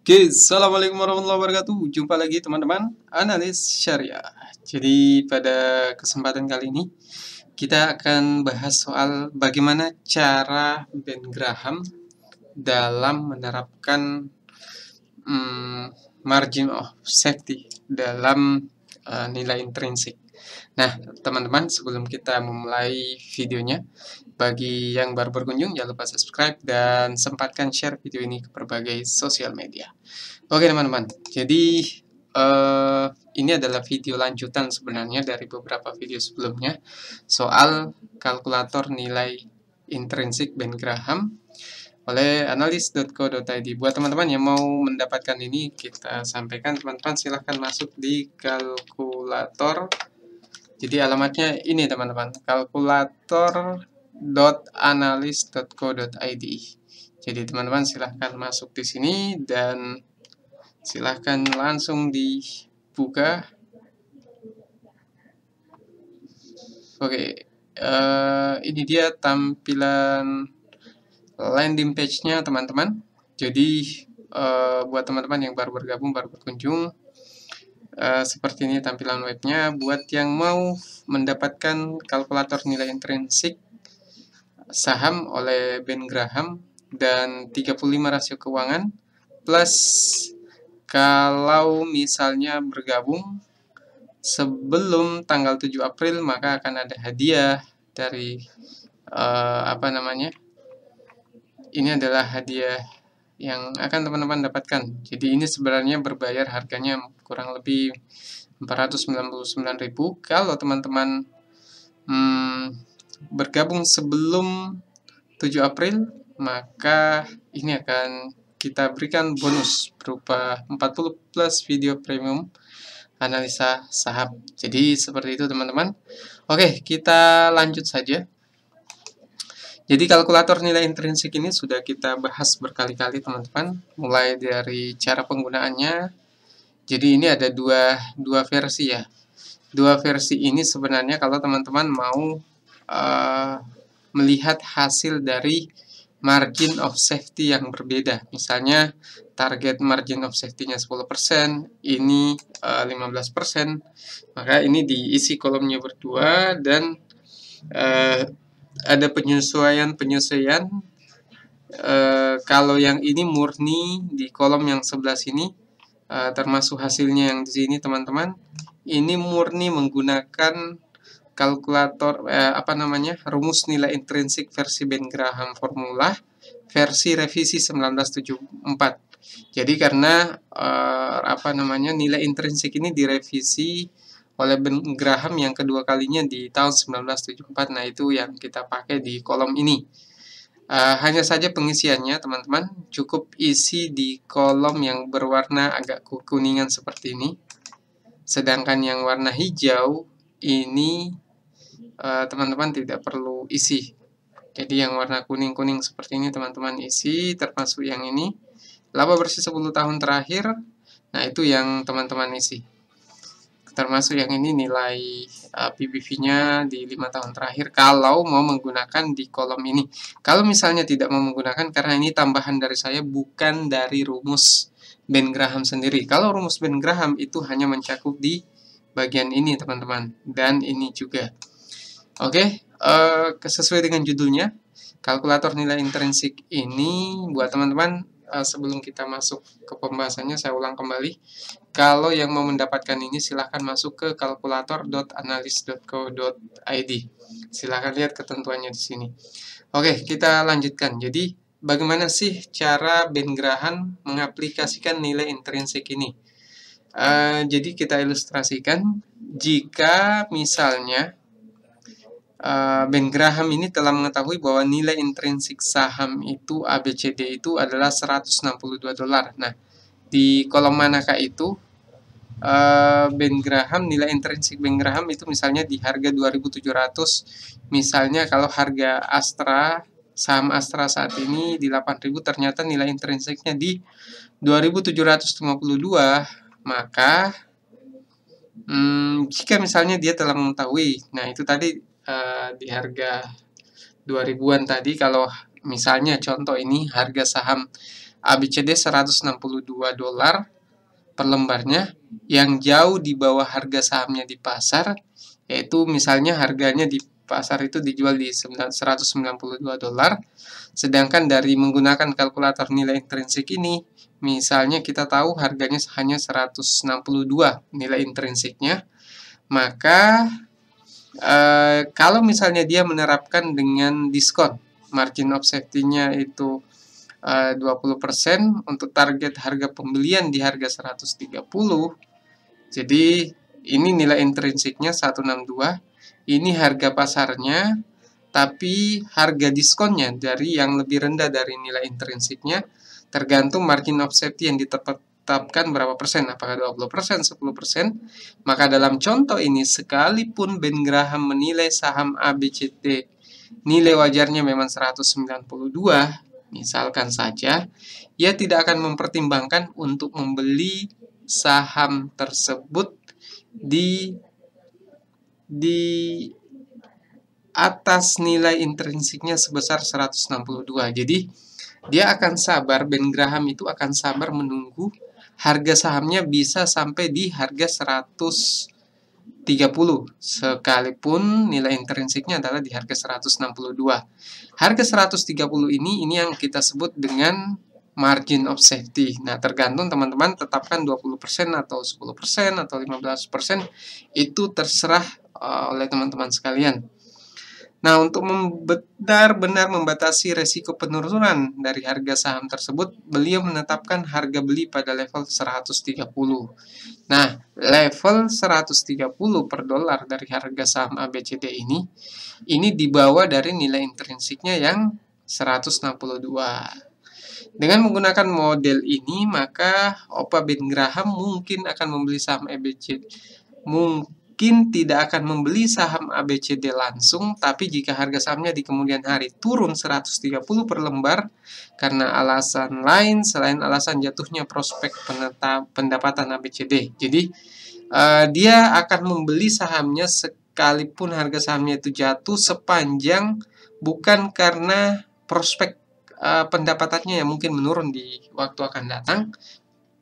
Oke, Assalamualaikum warahmatullahi wabarakatuh Jumpa lagi teman-teman, analis syariah Jadi pada kesempatan kali ini Kita akan bahas soal bagaimana cara Ben Graham Dalam menerapkan um, margin of safety Dalam uh, nilai intrinsik Nah, teman-teman, sebelum kita memulai videonya, bagi yang baru berkunjung, jangan lupa subscribe dan sempatkan share video ini ke berbagai sosial media. Oke, teman-teman, jadi uh, ini adalah video lanjutan sebenarnya dari beberapa video sebelumnya soal kalkulator nilai intrinsik Ben Graham oleh analis.co.id. Buat teman-teman yang mau mendapatkan ini, kita sampaikan teman-teman silahkan masuk di kalkulator jadi alamatnya ini teman-teman, kalkulator.analis.co.id. Jadi teman-teman silahkan masuk di sini dan silahkan langsung dibuka. Oke, uh, ini dia tampilan landing page-nya teman-teman. Jadi uh, buat teman-teman yang baru bergabung, baru berkunjung, Eh, seperti ini tampilan webnya buat yang mau mendapatkan kalkulator nilai intrinsik saham oleh Ben Graham dan 35 rasio keuangan plus kalau misalnya bergabung sebelum tanggal 7 April maka akan ada hadiah dari uh, apa namanya ini adalah hadiah yang akan teman-teman dapatkan. Jadi ini sebenarnya berbayar harganya kurang lebih 499.000 kalau teman-teman hmm, bergabung sebelum 7 April maka ini akan kita berikan bonus berupa 40 plus video premium analisa saham. Jadi seperti itu teman-teman. Oke, kita lanjut saja. Jadi kalkulator nilai intrinsik ini sudah kita bahas berkali-kali teman-teman, mulai dari cara penggunaannya. Jadi ini ada dua, dua versi ya. Dua versi ini sebenarnya kalau teman-teman mau uh, melihat hasil dari margin of safety yang berbeda. Misalnya target margin of safety-nya 10%, ini uh, eh, 15%, maka ini diisi kolomnya berdua dan... Eh, ada penyesuaian-penyesuaian e, eh, kalau yang ini murni di kolom yang sebelah sini e, termasuk hasilnya yang di sini teman-teman ini murni menggunakan kalkulator eh, apa namanya rumus nilai intrinsik versi Ben Graham formula versi revisi 1974 jadi karena apa namanya nilai intrinsik ini direvisi oleh Ben Graham yang kedua kalinya di tahun 1974. Nah, itu yang kita pakai di kolom ini. Uh, hanya saja pengisiannya, teman-teman, cukup isi di kolom yang berwarna agak kuningan seperti ini. Sedangkan yang warna hijau ini eh, teman-teman uh, tidak perlu isi. Jadi yang warna kuning-kuning seperti ini teman-teman isi, termasuk yang ini. Laba bersih 10 tahun terakhir, nah itu yang teman-teman isi termasuk yang ini nilai uh, eh, PBV-nya di lima tahun terakhir kalau mau menggunakan di kolom ini. Kalau misalnya tidak mau menggunakan karena ini tambahan dari saya bukan dari rumus Ben Graham sendiri. Kalau rumus Ben Graham itu hanya mencakup di bagian ini teman-teman dan ini juga. Oke, okay, uh, eh, sesuai dengan judulnya, kalkulator nilai intrinsik ini buat teman-teman Eh, sebelum kita masuk ke pembahasannya saya ulang kembali. Kalau yang mau mendapatkan ini silahkan masuk ke kalkulator.analis.co.id. Silahkan lihat ketentuannya di sini. Oke, kita lanjutkan. Jadi bagaimana sih cara Ben Graham mengaplikasikan nilai intrinsik ini? Uh, jadi kita ilustrasikan jika misalnya Eh, ben Graham ini telah mengetahui bahwa nilai intrinsik saham itu ABCD itu adalah 162 dolar. Nah, di kolom manakah itu eh, Ben Graham nilai intrinsik Ben Graham itu misalnya di harga 2700 misalnya kalau harga Astra saham Astra saat ini di 8000 ternyata nilai intrinsiknya di 2752 maka hmm, jika misalnya dia telah mengetahui nah itu tadi Eh, di harga 2000-an tadi kalau misalnya contoh ini harga saham ABCD 162 dolar per lembarnya yang jauh di bawah harga sahamnya di pasar yaitu misalnya harganya di pasar itu dijual di 192 dolar sedangkan dari menggunakan kalkulator nilai intrinsik ini misalnya kita tahu harganya hanya 162 nilai intrinsiknya maka Eh, kalau misalnya dia menerapkan dengan diskon margin of safety-nya itu eh, uh, 20% untuk target harga pembelian di harga 130. Jadi ini nilai intrinsiknya 162. Ini harga pasarnya tapi harga diskonnya dari yang lebih rendah dari nilai intrinsiknya tergantung margin of safety yang ditetap, tetapkan berapa persen, apakah 20 persen, 10 persen. Maka dalam contoh ini, sekalipun Ben Graham menilai saham ABCD nilai wajarnya memang 192, misalkan saja, ia tidak akan mempertimbangkan untuk membeli saham tersebut di di atas nilai intrinsiknya sebesar 162. Jadi, dia akan sabar, Ben Graham itu akan sabar menunggu harga sahamnya bisa sampai di harga 130 sekalipun nilai intrinsiknya adalah di harga 162. Harga 130 ini ini yang kita sebut dengan margin of safety. Nah, tergantung teman-teman tetapkan 20% atau 10% atau 15%, itu terserah eh, oleh teman-teman sekalian. Nah, untuk benar-benar membatasi resiko penurunan dari harga saham tersebut, beliau menetapkan harga beli pada level 130. Nah, level 130 per dolar dari harga saham ABCD ini, ini dibawa dari nilai intrinsiknya yang 162. Dengan menggunakan model ini, maka Opa Ben Graham mungkin akan membeli saham ABCD mungkin mungkin tidak akan membeli saham ABCD langsung, tapi jika harga sahamnya di kemudian hari turun 130 per lembar karena alasan lain selain alasan jatuhnya prospek pendapatan ABCD. Jadi uh, dia akan membeli sahamnya sekalipun harga sahamnya itu jatuh sepanjang bukan karena prospek uh, pendapatannya yang mungkin menurun di waktu akan datang,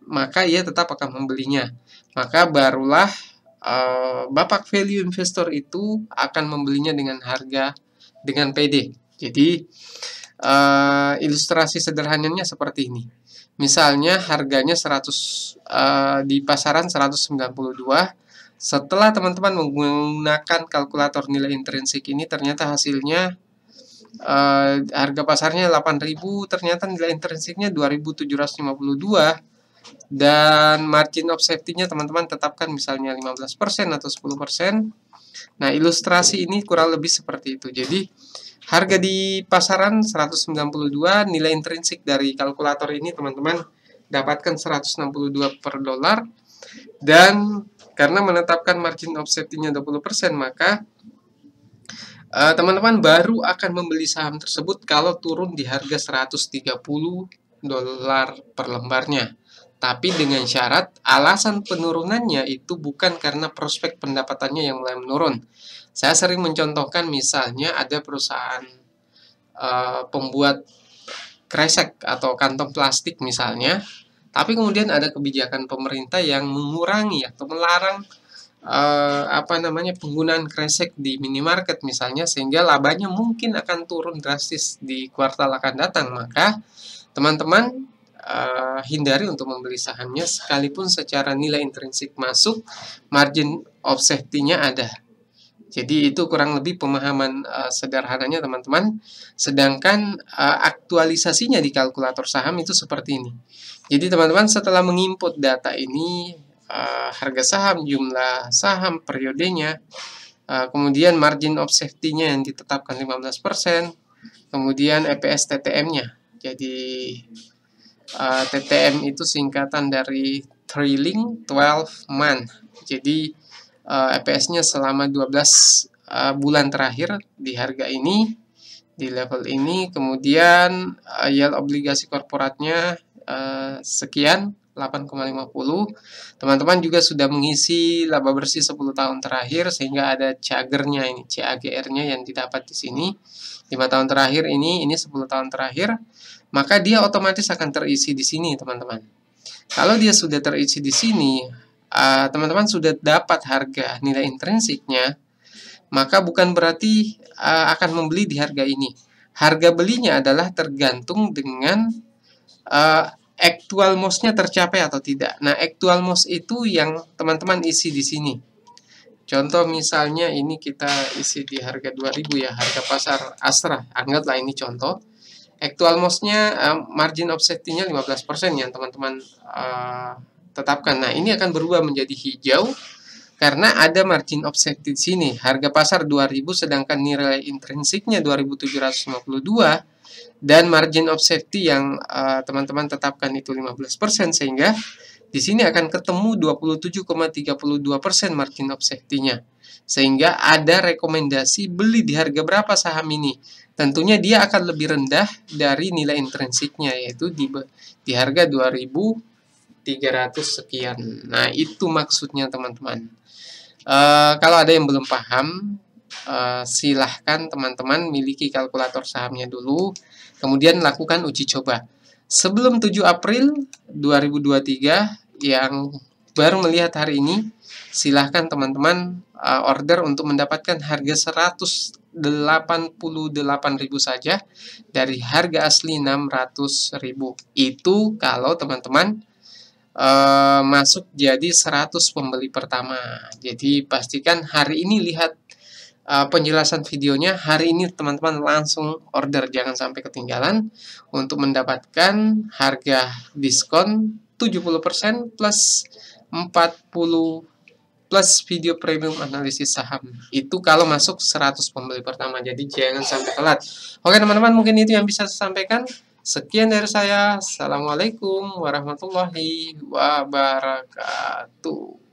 maka ia tetap akan membelinya. Maka barulah Eh, Bapak value investor itu akan membelinya dengan harga dengan PD. Jadi uh, ilustrasi sederhananya seperti ini. Misalnya harganya 100 uh, eh, di pasaran 192. Setelah teman-teman menggunakan kalkulator nilai intrinsik ini ternyata hasilnya uh, harga pasarnya 8.000, ternyata nilai intrinsiknya 2.752 dan margin of safety-nya teman-teman tetapkan misalnya 15% atau 10%. Nah, ilustrasi ini kurang lebih seperti itu. Jadi, harga di pasaran 192, nilai intrinsik dari kalkulator ini teman-teman dapatkan 162 per dolar dan karena menetapkan margin of safety-nya 20%, maka eh, teman-teman uh, teman -teman baru akan membeli saham tersebut kalau turun di harga 130 dolar per lembarnya tapi dengan syarat alasan penurunannya itu bukan karena prospek pendapatannya yang mulai menurun. Saya sering mencontohkan misalnya ada perusahaan uh, pembuat kresek atau kantong plastik misalnya, tapi kemudian ada kebijakan pemerintah yang mengurangi atau melarang uh, apa namanya penggunaan kresek di minimarket misalnya sehingga labanya mungkin akan turun drastis di kuartal akan datang, maka teman-teman uh, hindari untuk membeli sahamnya sekalipun secara nilai intrinsik masuk margin of safety-nya ada. Jadi itu kurang lebih pemahaman uh, sederhananya teman-teman. Sedangkan uh, aktualisasinya di kalkulator saham itu seperti ini. Jadi teman-teman setelah menginput data ini uh, harga saham, jumlah saham, periodenya, uh, kemudian margin of safety-nya yang ditetapkan 15%, kemudian EPS TTM-nya. Jadi uh, eh, TTM itu singkatan dari trailing 12 month. Jadi uh, eh, EPS-nya selama 12 uh, eh, bulan terakhir di harga ini di level ini kemudian uh, yield obligasi korporatnya uh, sekian 8,50. Teman-teman juga sudah mengisi laba bersih 10 tahun terakhir sehingga ada cagernya ini, CAGR-nya yang didapat di sini. 5 tahun terakhir ini, ini 10 tahun terakhir, maka dia otomatis akan terisi di sini, teman-teman. Kalau dia sudah terisi di sini, teman-teman uh, sudah dapat harga nilai intrinsiknya, maka bukan berarti uh, akan membeli di harga ini. Harga belinya adalah tergantung dengan uh, actual mouse tercapai atau tidak. Nah, actual mouse itu yang teman-teman isi di sini. Contoh misalnya ini kita isi di harga 2000 ya, harga pasar Astra. Anggaplah ini contoh. Actual mouse-nya uh, margin safety nya 15% yang teman-teman uh, tetapkan. Nah, ini akan berubah menjadi hijau karena ada margin of safety di sini. Harga pasar 2000 sedangkan nilai intrinsiknya 2752 dan margin of safety yang eh, teman-teman uh, tetapkan itu 15% sehingga di sini akan ketemu 27,32% margin of safety-nya. Sehingga ada rekomendasi beli di harga berapa saham ini. Tentunya dia akan lebih rendah dari nilai intrinsiknya yaitu di di harga 2.300 sekian. Nah, itu maksudnya teman-teman. Uh, kalau ada yang belum paham, Eh, silahkan teman-teman miliki kalkulator sahamnya dulu, kemudian lakukan uji coba. Sebelum 7 April 2023 yang baru melihat hari ini, silahkan teman-teman uh, order untuk mendapatkan harga 188.000 saja dari harga asli 600.000. Itu kalau teman-teman uh, masuk jadi 100 pembeli pertama. Jadi pastikan hari ini lihat uh, penjelasan videonya hari ini teman-teman langsung order jangan sampai ketinggalan untuk mendapatkan harga diskon 70% plus 40 plus video premium analisis saham itu kalau masuk 100 pembeli pertama jadi jangan sampai telat oke teman-teman mungkin itu yang bisa saya sampaikan sekian dari saya assalamualaikum warahmatullahi wabarakatuh